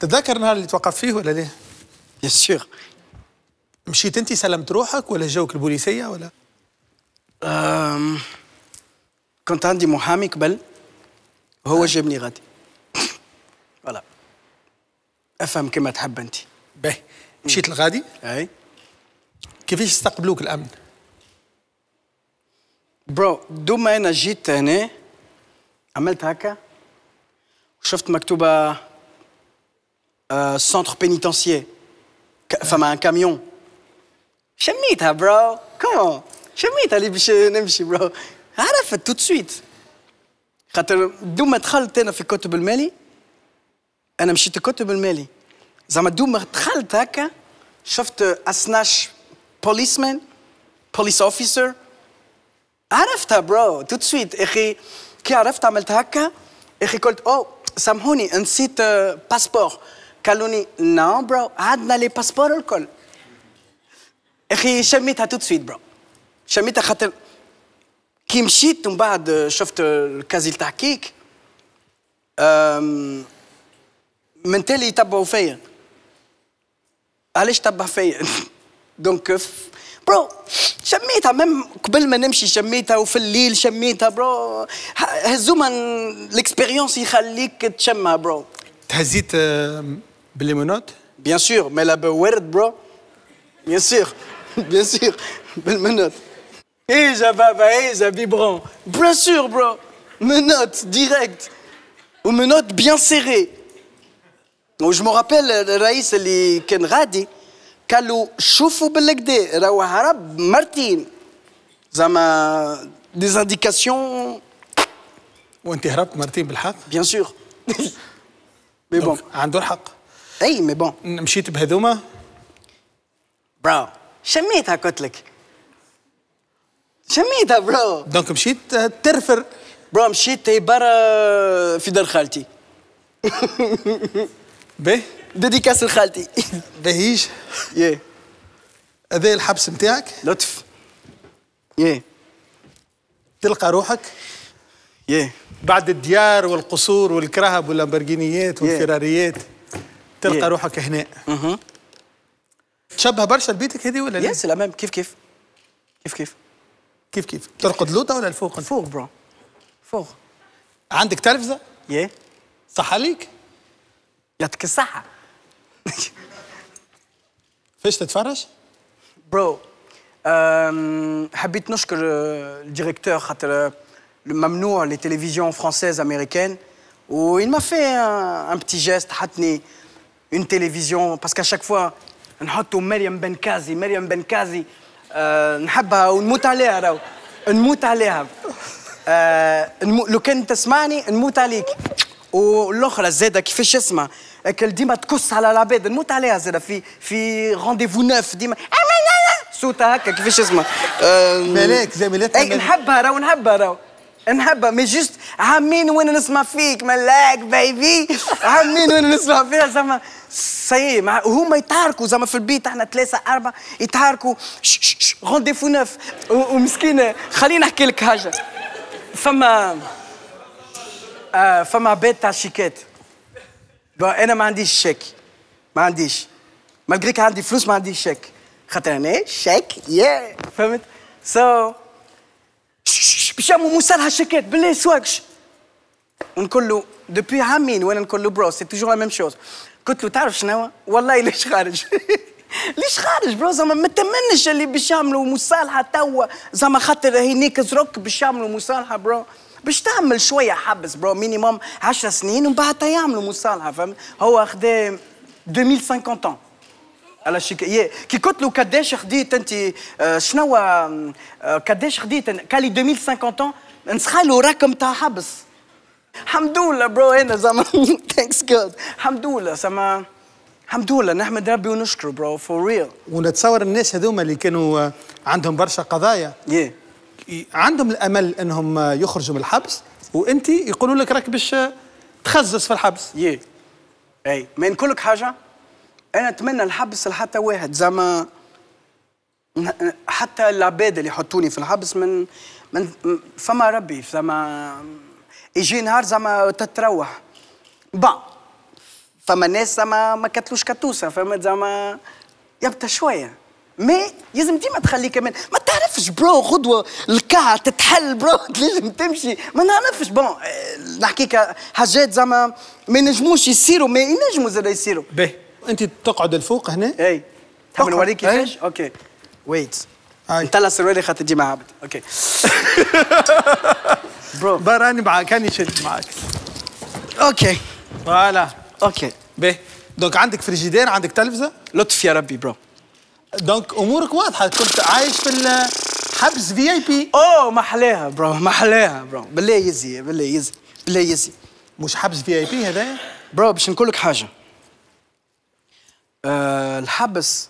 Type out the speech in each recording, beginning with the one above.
تتذكر النهار اللي توقف فيه ولا ليه؟ بيان سور مشيت انت سلمت روحك ولا جاوك البوليسيه ولا؟ أم... كنت عندي محامي قبل هو آه. جابني غادي فوالا افهم كما تحب انت باهي مشيت لغادي اي كيفاش استقبلوك الامن؟ برو دوما انا جيت هنا عملت هكا وشفت مكتوبه euh, centre pénitentiaire, enfin, un camion. Chemita, bro. Comment? Chemita, nemshi, bro. عرفت tout de suite. خاطر دوم دخلت انا في كتب المالي انا مشيت كتب المالي زعما دوم ما دخلت هكا شفت اسناش بوليسمان بوليس عرفتها برو سويت كي عرفت عملت هكا قلت او سامحوني نسيت passeport. قالوا لي نو برو عندنا لي باسبور الكل اخي شميتها توت سويت برو شميتها خاطر كي مشيت من بعد شفت الكازي تاع كيك من تالي يتبعوا فيا علاش تبع فيا دونك برو شميتها مم قبل ما نمشي شميتها وفي الليل شميتها برو هزوما الاكسبيريونس يخليك تشمها برو تهزيت Bien sûr, mais la word, bro. Bien sûr, bien sûr, Et va et bro. Bien sûr, bro. Menottes, direct. Ou menottes bien serrées. Je me rappelle, Raïs, اللي les Kenradi. قالوا شوفوا dit, راهو Martin. des indications On هربت martin, Bien sûr. sûr. sûr. a le اي مي بون مشيت بهذوما براو شميتها قلت لك شميتها برو دونك مشيت آه، ترفر برو مشيت برا في دار خالتي به ديديكاس لخالتي بهيش يا هذا الحبس نتاعك لطف يا تلقى روحك يا بعد الديار والقصور والكرهب واللامبرجينيات والفراريات تلقى yeah. روحك هنا اها mm-hmm. تشبه برشا لبيتك هذه ولا لا؟ يس الامام كيف كيف كيف كيف كيف كيف ترقد لوطه ولا الفوق؟ الفوق برو فوق عندك تلفزه؟ يا yeah. صح عليك؟ يعطيك الصحة فاش تتفرج؟ برو حبيت نشكر آه، الديريكتور خاطر آه، ممنوع للتلفزيون فرونسيز امريكان وين ما في ان بتي جيست حطني une télévision parce qu'à chaque fois نحطوا مريم بنكازي مريم بنكازي أه نحبها ونموت عليها راهو نموت عليها آه، لو كان تسمعني نموت عليك والاخرى زاده كيفاش اسمها كان ديما تكس على العباد نموت عليها زاده في في رونديفو نوف ديما صوتها هكا كيفاش اسمها آه، ملاك زي ملاك نحبها راهو نحبها راهو نحبة مي جوست عامين وين نسمع فيك ملاك بيبي عامين وين نسمع فيها زعما سي هما يتعاركوا زعما في البيت احنا ثلاثه اربعه يتعاركوا رونديفو نوف ومسكينه خليني نحكي لك حاجه فما آه، فما عباد تاع شيكات انا ما عنديش شيك ما عنديش مالغريك عندي فلوس ما عنديش شيك خاطر انا شيك يا فهمت سو so, مشامو مصالحه شكات بالله سواكش ونقول له دوبوي عامين وانا نقول له برو سي توجور لا ميم شوز قلت له تعرف شنو والله ليش خارج ليش خارج برو زعما ما تمنش اللي باش يعملوا مصالحه توا زعما خاطر هي نيكز روك باش يعملوا مصالحه برو باش تعمل شويه حبس برو مينيموم 10 سنين ومن بعد يعملوا مصالحه فهمت هو خدام 2050 ans على الشيكاية كي قلت له قداش خديت انت آه، شنو قداش آه، آه، خديت قال لي 2050 نسخى له رقم تاع حبس الحمد لله برو انا زعما ثانكس جود الحمد لله زعما الحمد لله نحمد ربي ونشكره برو فور ريل ونتصور الناس هذوما اللي كانوا عندهم برشا قضايا yeah. إيه. عندهم الامل انهم يخرجوا من الحبس وانت يقولوا لك راك باش تخزز في الحبس yeah. إيه. اي ما نقول لك حاجه انا اتمنى الحبس لحتى واحد زعما حتى العباد اللي يحطوني في الحبس من من فما ربي زعما يجي نهار زعما تتروح با فما ناس زعما ما كتلوش كتوسه فما زعما يبتا شويه مي لازم ديما تخلي كمان ما تعرفش برو غدوه الكاع تتحل برو لازم تمشي ما نعرفش بون نحكيك حاجات زعما ما ينجموش يصيروا ما ينجموا زاد يصيروا باهي انت تقعد الفوق هنا اي تعمل نوريك كيفاش إيه. اوكي ويت انت لا سروري خاطر تجي مع عبد اوكي برو براني معاك راني شلت معاك اوكي فوالا اوكي بي دونك عندك فريجيدير عندك تلفزه لطف يا ربي برو دونك امورك واضحه كنت عايش في حبس في اي بي اوه محلاها برو محلاها برو بالله يزي بالله يزي بالله يزي مش حبس في اي بي هذايا برو باش نقول لك حاجه آه، الحبس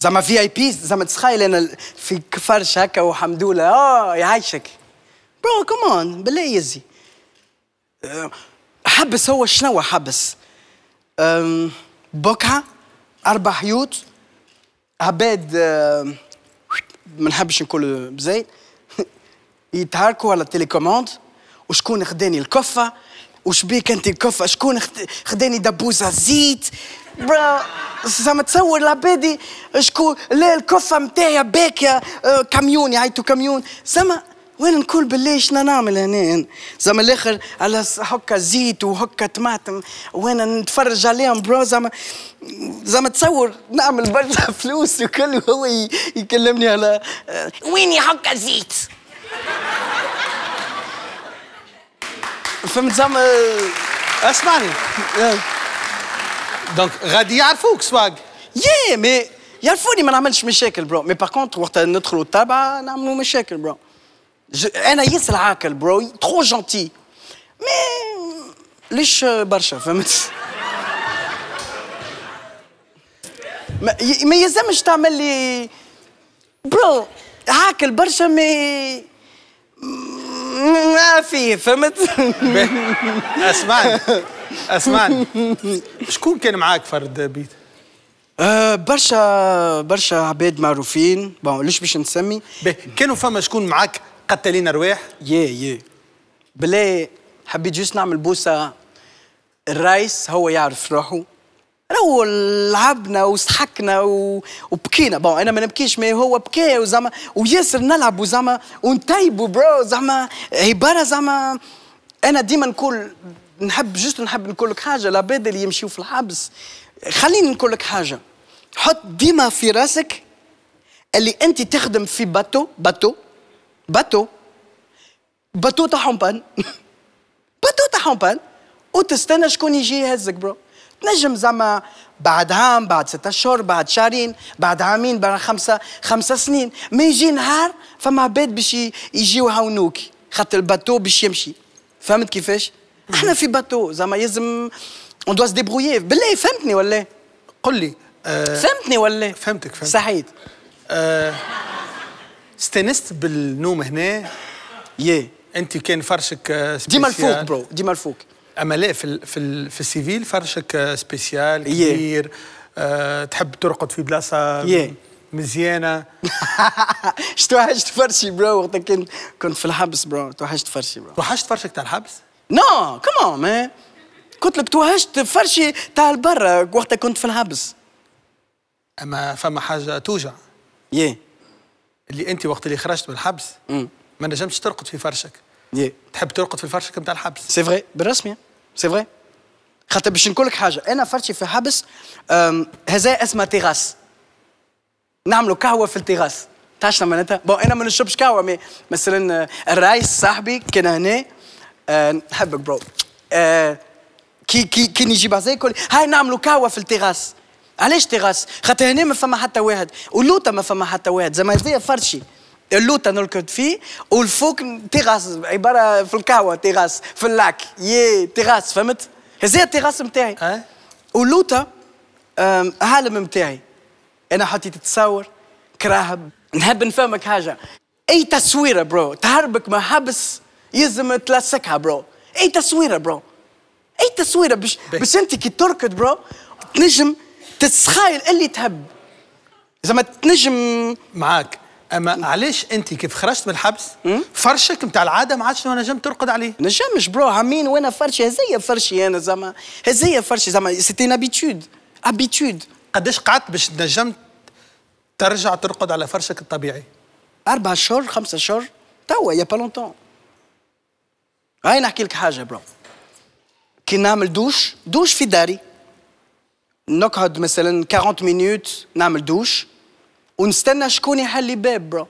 زعما في اي بي زعما تخيل انا في كفرش هكا وحمدوله اه يعيشك برو كومون بالله يزي آه، حبس هو شنو حبس بقعة أربع حيوت عباد ما نحبش نقول بزين يتحركوا على التليكوموند وشكون خداني الكفة وش بيك انت الكفه شكون خداني دبوزه زيت برا زعما تصور العبادي شكون لا الكفه نتاعي باكيه آه، كاميون يعيطوا كاميون زعما وين نقول بالله شنو نعمل هنا زعما الاخر على هكا زيت وهكا طماطم وانا نتفرج عليهم برو زعما زعما تصور نعمل برشا فلوس وكل وهو يكلمني على آه، وين هكا زيت فهمت زعما آه، اسمعني دونك غادي يعرفوك سواق يا مي يعرفوني ما نعملش مشاكل برو مي باغ كونتر وقت ندخلوا الطابعه نعملوا مشاكل برو انا ياسر عاقل برو ترو جونتي مي ليش برشا فهمت ما, ما يلزمش تعمل لي برو عاقل برشا مي ما في فهمت اسمعني اسمعني شكون كان معاك فرد بيت أه، برشا برشا عباد معروفين بون ليش باش نسمي كانوا فما شكون معاك قتالين ارواح يا يا بلا حبيت جوست نعمل بوسه الرايس هو يعرف روحه راهو لعبنا وضحكنا و... وبكينا بون انا ما نبكيش مي هو بكى وزعما وياسر نلعب زعما ونطيبو برو زعما عباره زعما انا ديما نقول نحب جست نحب نقول لك حاجه العباد اللي يمشيو في الحبس خليني نقول لك حاجه حط ديما في راسك اللي انت تخدم في باتو باتو باتو باتو تاعهم بان باتو تاعهم بان وتستنى شكون يجي يهزك برو تنجم زعما بعد عام بعد ستة اشهر بعد شهرين بعد عامين بعد خمسة خمسة سنين ما يجي نهار فما عباد باش يجيو هاونوك خاطر الباتو باش يمشي فهمت كيفاش؟ احنا في باتو زعما يلزم اون دوا ديبرويي بالله فهمتني ولا قل لي أه فهمتني ولا فهمتك فهمت سعيد أه استانست بالنوم هنا يا انت كان فرشك آه، ديما الفوق برو ديما الفوق اما لا في الـ في, الـ في السيفيل فرشك آه، سبيسيال إيه. كبير أه تحب ترقد في بلاصه إيه. مزيانه شتو توحشت فرشي برو وقت كنت كنت في الحبس برو توحشت فرشي برو توحشت فرشك تاع الحبس؟ نو كومون مان قلت لك توحشت فرشي تاع البرا وقتها كنت في الحبس اما فما حاجه توجع يي إيه. اللي انت وقت اللي خرجت من الحبس ما نجمتش ترقد في فرشك يا تحب ترقد في الفرشك نتاع الحبس سي فري بالرسمي سي فغي خاطر باش نقول لك حاجه انا فرشي في حبس هذا اسمه تيراس نعملوا قهوه في التيراس تعرف معناتها بون انا ما نشربش قهوه مي مثلا آه، الرايس صاحبي كان هنا آه، نحبك برو آه، كي كي كي نجيب هذا يقول هاي نعملوا قهوه في التيراس علاش تيراس خاطر هنا ما فما حتى واحد ولوطه ما فما حتى واحد زعما هذا فرشي اللوطه نركض فيه والفوق تيغاس عباره في القهوه تيغاس في اللاك يي تيغاس فهمت هزيت التيغاس نتاعي أه؟ واللوطه عالم نتاعي انا حطيت تصور كراهب نحب نفهمك حاجه اي تصويره برو تهربك من حبس يلزم تلصقها برو اي تصويره برو اي تصويره باش باش انت كي تركض برو تنجم تتسخايل اللي تهب زعما تنجم معاك اما علاش انت كيف خرجت من الحبس فرشك نتاع العاده ما عادش نجم ترقد عليه نجمش برو عامين وانا فرشي هزية فرشي انا زعما هزية فرشي زعما سيتي ان ابيتود ابيتود قداش قعدت باش نجم ترجع ترقد على فرشك الطبيعي اربع شهور خمسة شهور توا يا با لونتون هاي نحكي لك حاجه برو كي نعمل دوش دوش في داري نقعد مثلا 40 مينوت نعمل دوش ونستنى شكون يحل الباب برو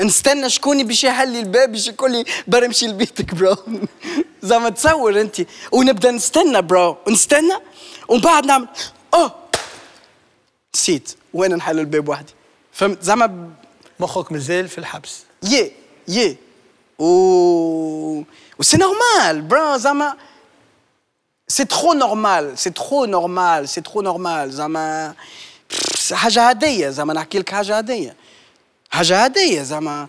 نستنى شكون باش يحل الباب باش يقول لي برمشي لبيتك برو زعما تصور انت ونبدا نستنى برو نستنى ومن بعد نعمل او نسيت وين نحل الباب وحدي فهمت زعما مخك مازال في الحبس يي يي و سي نورمال برا زعما سي ترو نورمال سي ترو نورمال سي ترو نورمال زعما حاجه عاديه زعما نحكي لك حاجه عاديه حاجه عاديه زعما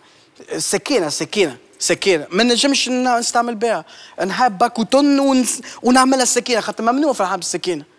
سكينه سكينه سكينه ما نجمش نستعمل بها نحب كوتون ونس... ونعملها سكينه خاطر ممنوع في الحب السكينه